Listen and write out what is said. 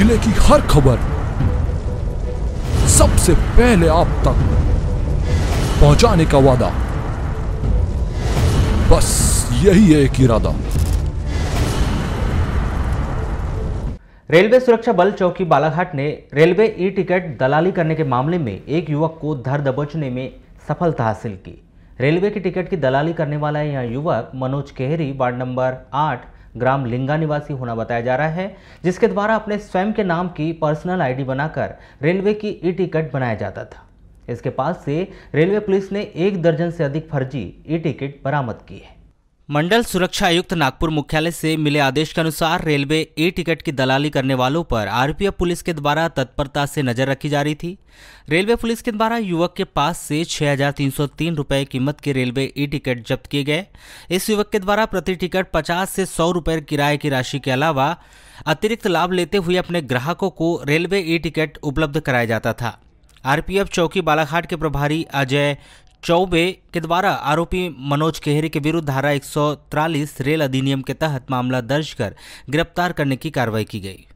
जिले की हर खबर सबसे पहले आप तक पहुंचाने का वादा बस यही है एक इरादा रेलवे सुरक्षा बल चौकी बालाघाट ने रेलवे ई टिकट दलाली करने के मामले में एक युवक को धर दबोचने में सफलता हासिल की रेलवे की टिकट की दलाली करने वाला यह युवक मनोज केहरी वार्ड नंबर आठ ग्राम लिंगा निवासी होना बताया जा रहा है जिसके द्वारा अपने स्वयं के नाम की पर्सनल आईडी बनाकर रेलवे की ई टिकट बनाया जाता था इसके पास से रेलवे पुलिस ने एक दर्जन से अधिक फर्जी ई टिकट बरामद की है मंडल सुरक्षा आयुक्त नागपुर मुख्यालय से मिले आदेश के अनुसार रेलवे ए टिकट की दलाली करने वालों पर आरपीएफ पुलिस के द्वारा तत्परता से नजर रखी जा रही थी रेलवे पुलिस के द्वारा युवक के पास से 6,303 रुपए कीमत के रेलवे ई टिकट जब्त किए गए इस युवक के द्वारा प्रति टिकट 50 से 100 रुपए किराए की राशि के अलावा अतिरिक्त लाभ लेते हुए अपने ग्राहकों को रेलवे ई टिकट उपलब्ध कराया जाता था आरपीएफ चौकी बालाघाट के प्रभारी अजय चौबे के द्वारा आरोपी मनोज केहरे के विरुद्ध धारा 143 रेल अधिनियम के तहत मामला दर्ज कर गिरफ्तार करने की कार्रवाई की गई